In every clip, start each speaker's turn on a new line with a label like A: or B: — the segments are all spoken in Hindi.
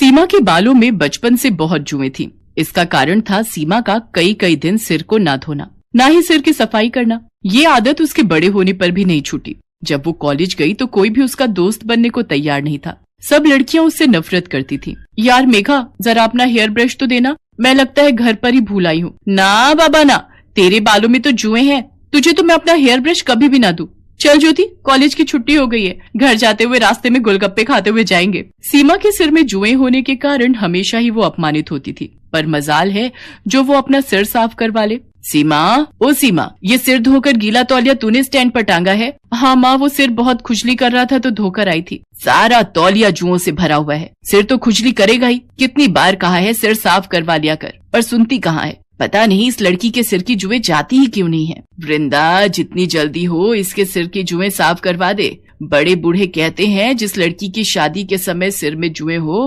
A: सीमा के बालों में बचपन से बहुत जुए थी इसका कारण था सीमा का कई कई दिन सिर को ना धोना ना ही सिर की सफाई करना ये आदत उसके बड़े होने पर भी नहीं छूटी जब वो कॉलेज गई तो कोई भी उसका दोस्त बनने को तैयार नहीं था सब लड़कियां उससे नफरत करती थी यार मेघा जरा अपना हेयर ब्रश तो देना मैं लगता है घर पर ही भूल आई हूँ ना बाबा ना तेरे बालों में तो जुए हैं तुझे तो मैं अपना हेयर ब्रश कभी भी ना दू चल ज्योति कॉलेज की छुट्टी हो गई है घर जाते हुए रास्ते में गोलगप्पे खाते हुए जाएंगे सीमा के सिर में जुए होने के कारण हमेशा ही वो अपमानित होती थी पर मजाल है जो वो अपना सिर साफ करवा ले सीमा ओ सीमा ये सिर धोकर गीला तौलिया तूने स्टैंड पर टांगा है हाँ माँ वो सिर बहुत खुजली कर रहा था तो धोकर आई थी सारा तौलिया जुओं से भरा हुआ है सिर तो खुजली करेगा ही कितनी बार कहा है सिर साफ करवा लिया कर पर सुनती कहाँ है पता नहीं इस लड़की के सिर की जुए जाती ही क्यों नहीं है वृंदा जितनी जल्दी हो इसके सिर की जुए साफ करवा दे बड़े बूढ़े कहते हैं जिस लड़की की शादी के समय सिर में जुए हो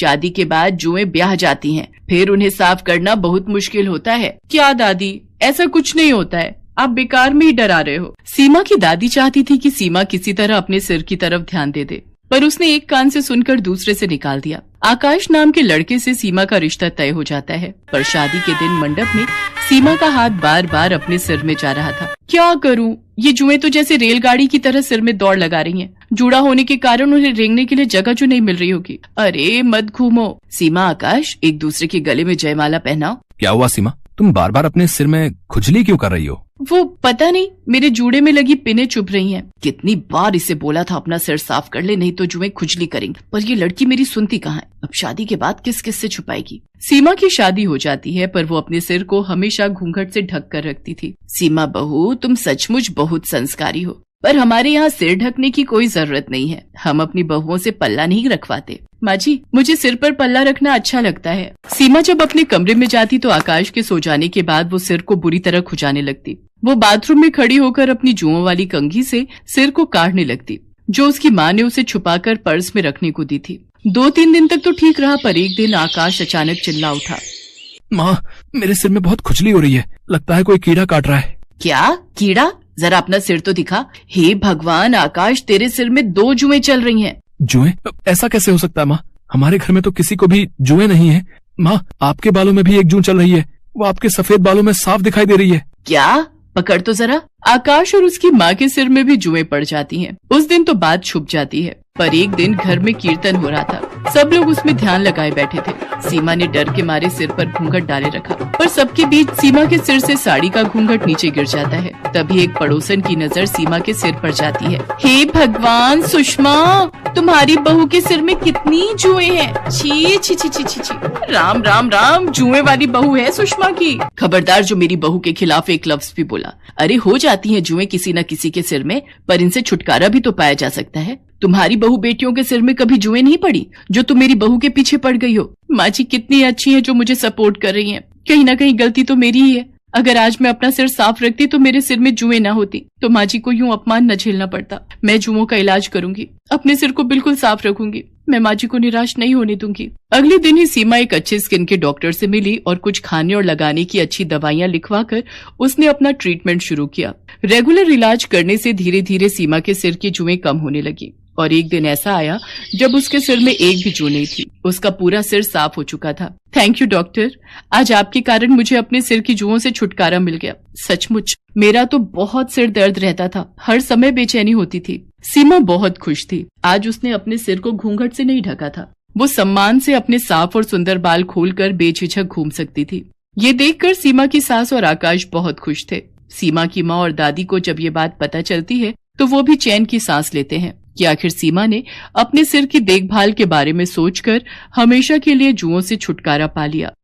A: शादी के बाद जुए ब्याह जाती हैं फिर उन्हें साफ करना बहुत मुश्किल होता है क्या दादी ऐसा कुछ नहीं होता है आप बेकार में ही डरा रहे हो सीमा की दादी चाहती थी कि सीमा किसी तरह अपने सिर की तरफ ध्यान दे दे पर उसने एक कान से सुनकर दूसरे से निकाल दिया आकाश नाम के लड़के से सीमा का रिश्ता तय हो जाता है पर शादी के दिन मंडप में सीमा का हाथ बार बार अपने सिर में जा रहा था क्या करूं ये जुए तो जैसे रेलगाड़ी की तरह सिर में दौड़ लगा रही हैं। जुड़ा होने के कारण उन्हें रेंगने के लिए जगह जो नहीं मिल रही होगी अरे मत घूमो सीमा आकाश एक दूसरे के गले में जयमाला पहनाओ क्या हुआ सीमा तुम बार बार अपने सिर में खुजली क्यों कर रही हो वो पता नहीं मेरे जूड़े में लगी पिने चुभ रही हैं। कितनी बार इसे बोला था अपना सिर साफ कर ले नहीं तो जुए खुजली करेंगे पर ये लड़की मेरी सुनती कहाँ है अब शादी के बाद किस किस से छुपाएगी सीमा की शादी हो जाती है पर वो अपने सिर को हमेशा घूंघट से ढक कर रखती थी सीमा बहू तुम सचमुच बहुत संस्कारी हो पर हमारे यहाँ सिर ढकने की कोई जरूरत नहीं है हम अपनी बहुओं से पल्ला नहीं रखवाते माँ जी मुझे सिर पर पल्ला रखना अच्छा लगता है सीमा जब अपने कमरे में जाती तो आकाश के सो जाने के बाद वो सिर को बुरी तरह खुजाने लगती वो बाथरूम में खड़ी होकर अपनी जुओं वाली कंघी से सिर को काटने लगती जो उसकी माँ ने उसे छुपाकर पर्स में रखने को दी थी दो तीन दिन तक तो ठीक रहा पर एक दिन आकाश अचानक चिल्ला उठा माँ मेरे सिर में बहुत खुजली हो रही है लगता है कोई कीड़ा काट रहा है क्या कीड़ा जरा अपना सिर तो दिखा हे भगवान आकाश तेरे सिर में दो जुए चल रही है जुए ऐसा कैसे हो सकता है माँ हमारे घर में तो किसी को भी जुए नहीं है माँ आपके बालों में भी एक जू चल रही है वो आपके सफेद बालों में साफ दिखाई दे रही है क्या पकड़ तो जरा आकाश और उसकी माँ के सिर में भी जुए पड़ जाती हैं। उस दिन तो बात छुप जाती है पर एक दिन घर में कीर्तन हो रहा था सब लोग उसमें ध्यान लगाए बैठे थे सीमा ने डर के मारे सिर पर घूंघट डाले रखा पर सबके बीच सीमा के सिर से साड़ी का घूंघट नीचे गिर जाता है तभी एक पड़ोसन की नजर सीमा के सिर पर जाती है हे भगवान सुषमा तुम्हारी बहू के सिर में कितनी जुए हैं छी छी छी छी छी छी राम राम राम जुए वाली बहू है सुषमा की खबरदार जो मेरी बहू के खिलाफ एक लफ्ज भी बोला अरे हो जाती है जुए किसी न किसी के सिर में पर इनसे छुटकारा भी तो पाया जा सकता है तुम्हारी बहू बेटियों के सिर में कभी जुए नहीं पड़ी जो तुम मेरी बहू के पीछे पड़ गई हो माँ जी कितनी अच्छी है जो मुझे सपोर्ट कर रही है कहीं ना कहीं गलती तो मेरी ही है अगर आज मैं अपना सिर साफ रखती तो मेरे सिर में जुए ना होती तो माँ जी को यूँ अपमान न झेलना पड़ता मैं जुओं का इलाज करूंगी अपने सिर को बिल्कुल साफ रखूंगी मैं माँ जी को निराश नहीं होने दूंगी अगले दिन ही सीमा एक अच्छे स्किन के डॉक्टर से मिली और कुछ खाने और लगाने की अच्छी दवाइयाँ लिखवा कर उसने अपना ट्रीटमेंट शुरू किया रेगुलर इलाज करने से धीरे धीरे सीमा के सिर की जुए कम होने लगी और एक दिन ऐसा आया जब उसके सिर में एक भी जू नहीं थी उसका पूरा सिर साफ हो चुका था थैंक यू डॉक्टर आज आपके कारण मुझे अपने सिर की जुओं से छुटकारा मिल गया सचमुच मेरा तो बहुत सिर दर्द रहता था हर समय बेचैनी होती थी सीमा बहुत खुश थी आज उसने अपने सिर को घूंघट से नहीं ढका था वो सम्मान से अपने साफ और सुंदर बाल खोलकर बेझिझक घूम सकती थी ये देखकर सीमा की सास और आकाश बहुत खुश थे सीमा की माँ और दादी को जब ये बात पता चलती है तो वो भी चैन की सांस लेते हैं कि आखिर सीमा ने अपने सिर की देखभाल के बारे में सोचकर हमेशा के लिए जुओं से छुटकारा पा लिया